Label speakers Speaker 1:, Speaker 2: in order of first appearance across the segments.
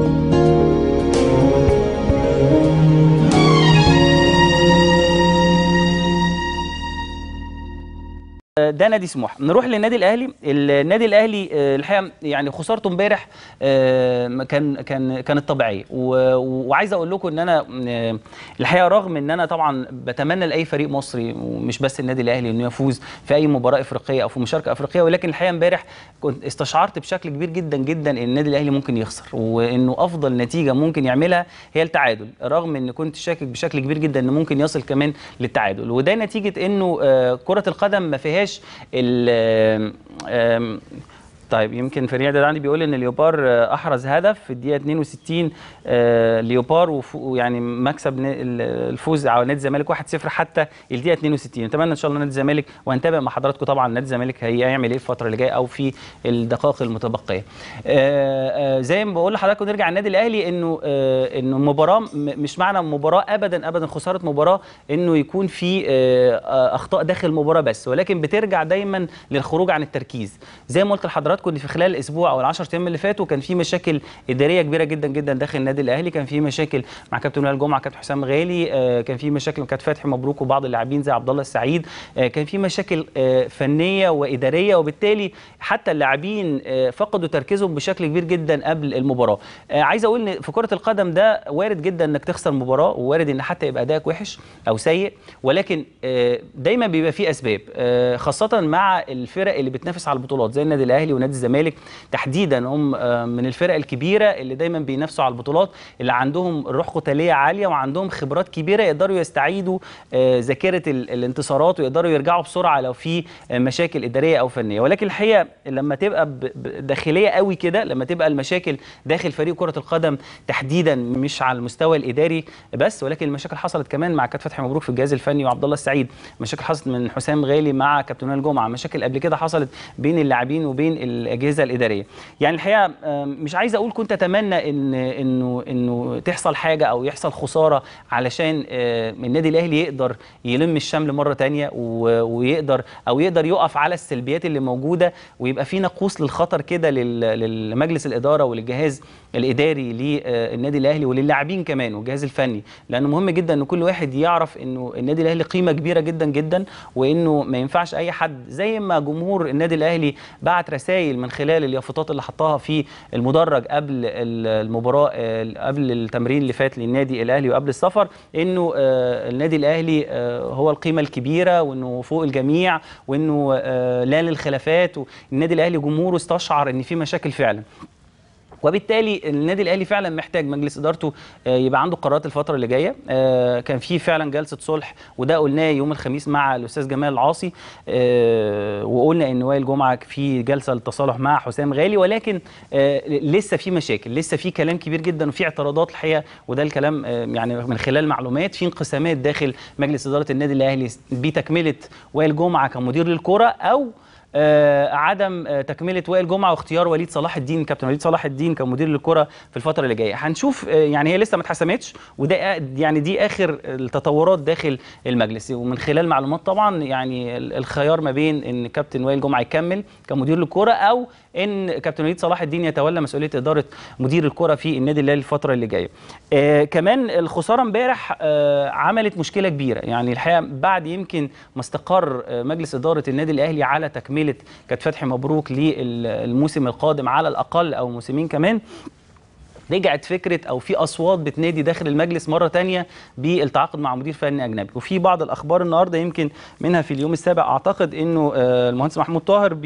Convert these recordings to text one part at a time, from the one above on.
Speaker 1: Thank you. ده نادي سموحه نروح للنادي الاهلي النادي الاهلي آه، الحقيقه يعني خسارته امبارح آه، كان كان كانت طبيعيه وعايز اقول لكم ان انا آه، الحقيقه رغم ان انا طبعا بتمنى لاي فريق مصري ومش بس النادي الاهلي انه يفوز في اي مباراه افريقيه او في مشاركه افريقيه ولكن الحقيقه امبارح كنت استشعرت بشكل كبير جدا جدا ان النادي الاهلي ممكن يخسر وانه افضل نتيجه ممكن يعملها هي التعادل رغم ان كنت شاكك بشكل كبير جدا ان ممكن يصل كمان للتعادل وده نتيجه انه كره القدم ما فيهاش آم آم طيب يمكن فريع دلعني بيقول ان ليوبار آه، احرز هدف في الدقيقه 62 آه، ليوبار ويعني مكسب الفوز على نادي الزمالك 1-0 حتى الدقيقه 62 اتمنى ان شاء الله نادي الزمالك وهنتابع مع حضراتكم طبعا نادي الزمالك هيعمل ايه الفتره اللي جايه او في الدقائق المتبقيه آه، زي ما بقول لحضراتكم نرجع النادي الاهلي انه انه مباراه مش معنى مباراه ابدا ابدا خساره مباراه انه يكون في اخطاء داخل المباراه بس ولكن بترجع دايما للخروج عن التركيز زي ما قلت لحضراتكم حضراتكم ان في خلال الاسبوع او ال10 ايام اللي فاتوا كان في مشاكل اداريه كبيره جدا جدا داخل النادي الاهلي كان في مشاكل مع كابتن وائل جمعه كابتن حسام غالي آه، كان في مشاكل مع كابتن فتحي مبروك وبعض اللاعبين زي عبد الله السعيد آه، كان في مشاكل آه، فنيه واداريه وبالتالي حتى اللاعبين فقدوا تركيزهم بشكل كبير جدا قبل المباراه عايز اقول ان في كره القدم ده وارد جدا انك تخسر مباراه ووارد ان حتى يبقى ادائك وحش او سيء ولكن دايما بيبقى في اسباب خاصه مع الفرق اللي بتنافس على البطولات زي النادي الاهلي نادي الزمالك تحديدا هم آه، من الفرق الكبيره اللي دايما بينافسوا على البطولات اللي عندهم روح قتاليه عاليه وعندهم خبرات كبيره يقدروا يستعيدوا آه، ذاكره الانتصارات ويقدروا يرجعوا بسرعه لو في آه، مشاكل اداريه او فنيه ولكن الحقيقه لما تبقى داخليه قوي كده لما تبقى المشاكل داخل فريق كره القدم تحديدا مش على المستوى الاداري بس ولكن المشاكل حصلت كمان مع كابتن فتحي مبروك في الجهاز الفني وعبد الله السعيد مشاكل حصلت من حسام غالي مع كابتن الجمعه مشاكل قبل كده حصلت بين اللاعبين وبين الاجهزه الاداريه يعني الحقيقه مش عايز اقول كنت اتمنى ان انه انه تحصل حاجه او يحصل خساره علشان النادي الاهلي يقدر يلم الشمل مره ثانيه ويقدر او يقدر يقف على السلبيات اللي موجوده ويبقى في نقوص للخطر كده لمجلس الاداره وللجهاز الاداري للنادي آه، الاهلي وللاعبين كمان والجهاز الفني لانه مهم جدا ان كل واحد يعرف انه النادي الاهلي قيمه كبيره جدا جدا وانه ما ينفعش اي حد زي ما جمهور النادي الاهلي بعت رسائل من خلال اليافطات اللي حطها في المدرج قبل المباراه آه، قبل التمرين اللي فات للنادي الاهلي وقبل السفر انه آه، النادي الاهلي هو القيمه الكبيره وانه فوق الجميع وانه لا للخلافات النادي الاهلي جمهوره استشعر ان في مشاكل فعلا وبالتالي النادي الاهلي فعلا محتاج مجلس ادارته آه، يبقى عنده قرارات الفتره اللي جايه آه، كان في فعلا جلسه صلح وده قلناه يوم الخميس مع الاستاذ جمال العاصي آه، وقلنا ان وائل جمعه في جلسه للتصالح مع حسام غالي ولكن لسه في مشاكل لسه في كلام كبير جدا وفي اعتراضات الحقيقه وده الكلام يعني من خلال معلومات في انقسامات داخل مجلس اداره النادي الاهلي بتكمله وائل جمعه كمدير للكره او آه، عدم آه، تكمله وائل جمعه واختيار وليد صلاح الدين كابتن وليد صلاح الدين كمدير للكره في الفتره اللي جايه هنشوف آه، يعني هي لسه ما اتحسمتش وده يعني دي اخر التطورات داخل المجلس ومن خلال معلومات طبعا يعني الخيار ما بين ان كابتن وائل جمعه يكمل كمدير للكره او ان كابتن وليد صلاح الدين يتولى مسؤوليه اداره مدير الكره في النادي الاهلي الفتره اللي جايه آه كمان الخساره امبارح آه عملت مشكله كبيره يعني الحقيقه بعد يمكن ما استقر مجلس اداره النادي الاهلي على تكمله ليله كانت فتح مبروك للموسم القادم على الاقل او موسمين كمان رجعت فكره او في اصوات بتنادي داخل المجلس مره تانية بالتعاقد مع مدير فني اجنبي وفي بعض الاخبار النهارده يمكن منها في اليوم السابع اعتقد انه آه، المهندس محمود طاهر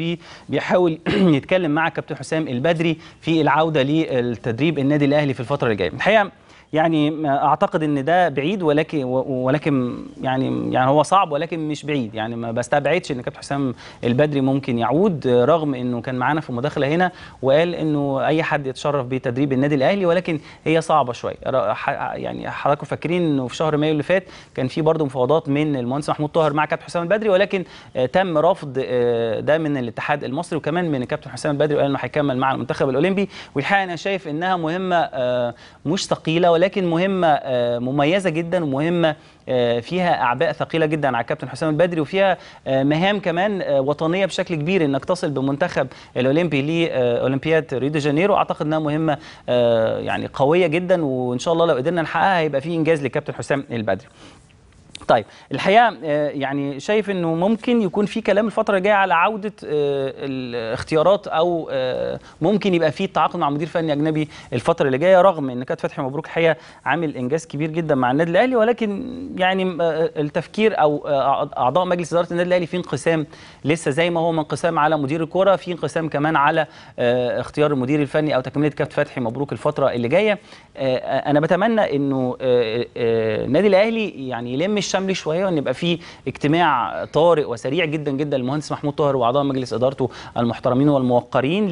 Speaker 1: بيحاول يتكلم مع كابتن حسام البدري في العوده للتدريب النادي الاهلي في الفتره اللي جايه الحقيقه يعني اعتقد ان ده بعيد ولكن ولكن يعني يعني هو صعب ولكن مش بعيد يعني ما بستبعدش ان كابتن حسام البدري ممكن يعود رغم انه كان معانا في مداخله هنا وقال انه اي حد يتشرف بتدريب النادي الاهلي ولكن هي صعبه شويه يعني حضراتكم فاكرين انه في شهر مايو اللي فات كان في برضه مفاوضات من المهندس محمود طاهر مع كابتن حسام البدري ولكن تم رفض آه، ده من الاتحاد المصري وكمان من الكابتن حسام البدري وقال انه هيكمل مع المنتخب الاولمبي والحقيقه انا شايف انها مهمه آه، مش ثقيله ولكن مهمه آه، مميزه جدا ومهمه آه، فيها اعباء ثقيله جدا على الكابتن حسام البدري وفيها آه، مهام كمان وطنيه بشكل كبير انك تصل بمنتخب الاولمبي لاولمبياد ريو دي جانيرو اعتقد انها مهمه يعني قويه جدا وان شاء الله لو قدرنا نحققها هيبقى في انجاز للكابتن حسام البدري طيب الحقيقه آه، يعني شايف انه ممكن يكون في كلام الفتره الجايه على عوده آه، الاختيارات او آه، ممكن يبقى في تعاقد مع مدير فني اجنبي الفتره اللي جايه رغم ان كابتن فتحي مبروك الحقيقه عامل انجاز كبير جدا مع النادي الاهلي ولكن يعني التفكير او اعضاء مجلس اداره النادي الاهلي في انقسام لسه زي ما هو منقسام على مدير الكوره في انقسام كمان على اختيار المدير الفني او تكمله كابتن فتحي مبروك الفتره اللي جايه انا بتمنى انه النادي الاهلي يعني يلم شملي شويه وان يبقى في اجتماع طارئ وسريع جدا جدا للمهندس محمود طاهر واعضاء مجلس ادارته المحترمين والموقرين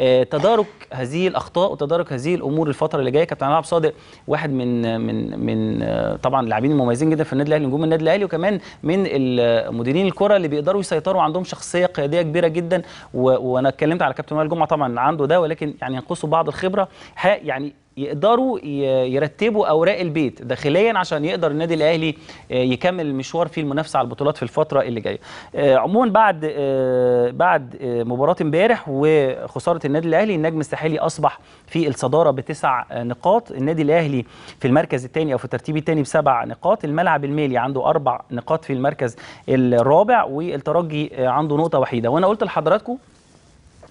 Speaker 1: لتدارك هذه الاخطاء وتدارك هذه الامور الفتره اللي جايه كابتن عبد صادق واحد من من من طبعا اللاعبين المميزين جدا في النادي الاهلي نجوم النادي الاهلي وكمان من المديرين الكره اللي بيقدروا يسيطروا عندهم شخصيه قياديه كبيره جدا وانا اتكلمت على كابتن وائل جمعه طبعا عنده ده ولكن يعني ينقصه بعض الخبره يعني يقدروا يرتبوا اوراق البيت داخليا عشان يقدر النادي الاهلي آه، يكمل المشوار في المنافسه على البطولات في الفتره اللي جايه آه، عموما بعد آه، بعد مباراه امبارح وخساره النادي الاهلي النجم الساحلي اصبح في الصداره بتسع نقاط النادي الاهلي في المركز الثاني او في الترتيب الثاني بسبع نقاط الملعب المالي عنده اربع نقاط في المركز الرابع والترجي عنده نقطه وحيده وانا قلت لحضراتكم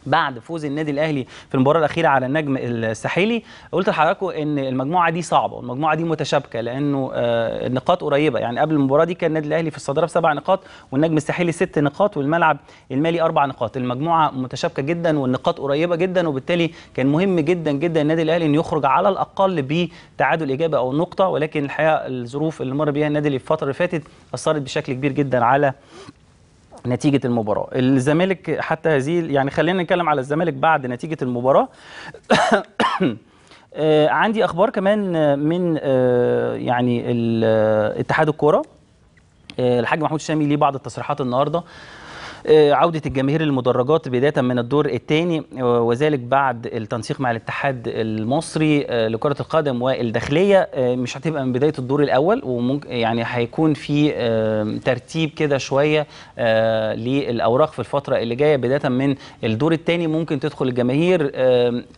Speaker 1: بعد فوز النادي الاهلي في المباراه الاخيره على النجم الساحلي قلت لحضراتكم ان المجموعه دي صعبه والمجموعه دي متشابكه لانه آه، النقاط قريبه يعني قبل المباراه دي كان النادي الاهلي في الصداره بسبع نقاط والنجم الساحلي ست نقاط والملعب المالي اربع نقاط المجموعه متشابكه جدا والنقاط قريبه جدا وبالتالي كان مهم جدا جدا النادي الاهلي انه يخرج على الاقل بتعادل ايجابي او نقطه ولكن الحقيقه الظروف اللي مر بيها النادي الاهلي الفتره اللي فاتت اثرت بشكل كبير جدا على نتيجة المباراة الزمالك حتى هذه يعني خلينا نتكلم على الزمالك بعد نتيجة المباراة آه، عندي اخبار كمان آه، من آه، يعني اتحاد الكوره الحاج محمود الشامي ليه بعض التصريحات النهارده آه، عودة الجماهير للمدرجات بداية من الدور الثاني وذلك بعد التنسيق مع الاتحاد المصري آه، لكرة القدم والداخلية آه، مش هتبقى من بداية الدور الأول وممكن يعني هيكون في ترتيب كده شوية للأوراق في الفترة اللي جاية بداية من الدور الثاني ممكن تدخل الجماهير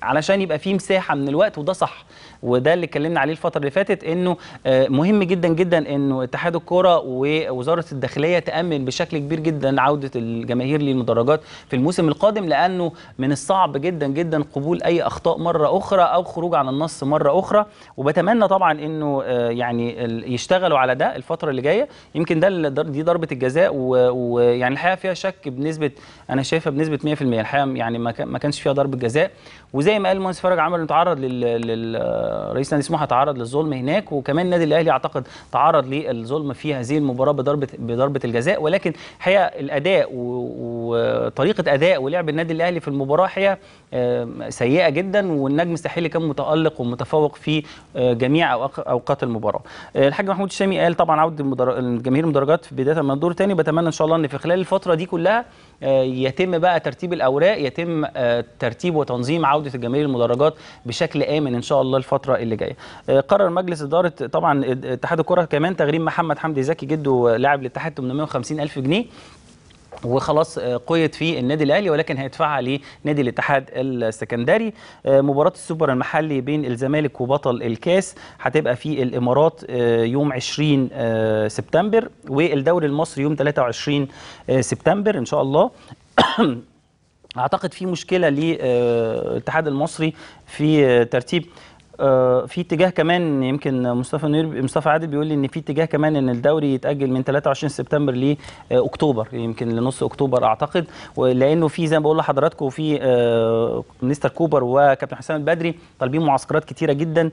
Speaker 1: علشان يبقى في مساحة من الوقت وده صح وده اللي اتكلمنا عليه الفترة اللي فاتت انه مهم جدا جدا انه اتحاد الكرة ووزارة الداخلية تأمن بشكل كبير جدا عودة الجماهير للمدرجات في الموسم القادم لانه من الصعب جدا جدا قبول اي اخطاء مره اخرى او خروج عن النص مره اخرى وبتمنى طبعا انه آه، يعني يشتغلوا على ده الفتره اللي جايه يمكن ده دي ضربه الجزاء ويعني الحقيقه فيها شك بنسبه انا شايفها بنسبه 100% الحقيقه يعني ما كانش فيها ضربه جزاء وزي ما قال المهندس فرج عمل تعرض للرئيس آه، نادي سموحه تعرض للظلم هناك وكمان النادي الاهلي اعتقد تعرض للظلم في هذه المباراه بضربه بضربه الجزاء ولكن الحقيقه الاداء وطريقه اداء ولعب النادي الاهلي في المباراه هي آه، سيئه جدا والنجم الساحلي كان متالق ومتفوق في آه، جميع اوقات المباراه آه، الحاج محمود الشامي قال طبعا عوده الجماهير المدرجات في بدايه من الثاني بتمنى ان شاء الله ان في خلال الفتره دي كلها يتم بقى ترتيب الاوراق يتم ترتيب وتنظيم عوده الجماهير المدرجات بشكل امن ان شاء الله الفتره اللي جايه قرر مجلس اداره طبعا اتحاد الكره كمان تغريم محمد حمدي زكي جده لاعب الاتحاد 850 الف جنيه وخلاص آه، قيد في النادي الاهلي ولكن هيدفعها لنادي الاتحاد السكندري آه، مباراه السوبر المحلي بين الزمالك وبطل الكاس هتبقى في الامارات آه، يوم 20 سبتمبر والدوري المصري يوم 23 سبتمبر ان شاء الله اعتقد في مشكله للاتحاد المصري في ترتيب آه، في اتجاه كمان يمكن مصطفى نير مصطفى عادل بيقول لي ان في اتجاه كمان ان الدوري يتاجل من 23 سبتمبر لاكتوبر آه، يمكن لنص اكتوبر اعتقد لانه في زي ما بقول لحضراتكم في آه، مستر كوبر وكابتن حسام البدري طالبين معسكرات كتيره جدا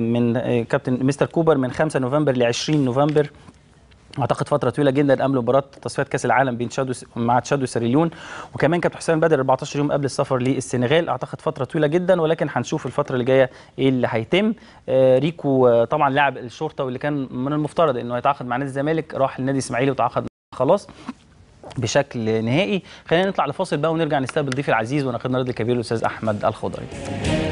Speaker 1: من كابتن مستر كوبر من 5 نوفمبر ل 20 نوفمبر اعتقد فتره طويله جدا قبل مباراه تصفيات كاس العالم بين تشاد مع تشاد وسيراليون وكمان كابتن حسام بدر 14 يوم قبل السفر للسنغال اعتقد فتره طويله جدا ولكن هنشوف الفتره اللي جايه ايه اللي هيتم آه ريكو آه، طبعا لاعب الشرطه واللي كان من المفترض انه يتعاقد مع نادي الزمالك راح لنادي اسماعيلي وتعاقد خلاص بشكل نهائي خلينا نطلع لفاصل بقى ونرجع نستقبل ضيف العزيز وناخدنا رد الكبير الاستاذ احمد الخضري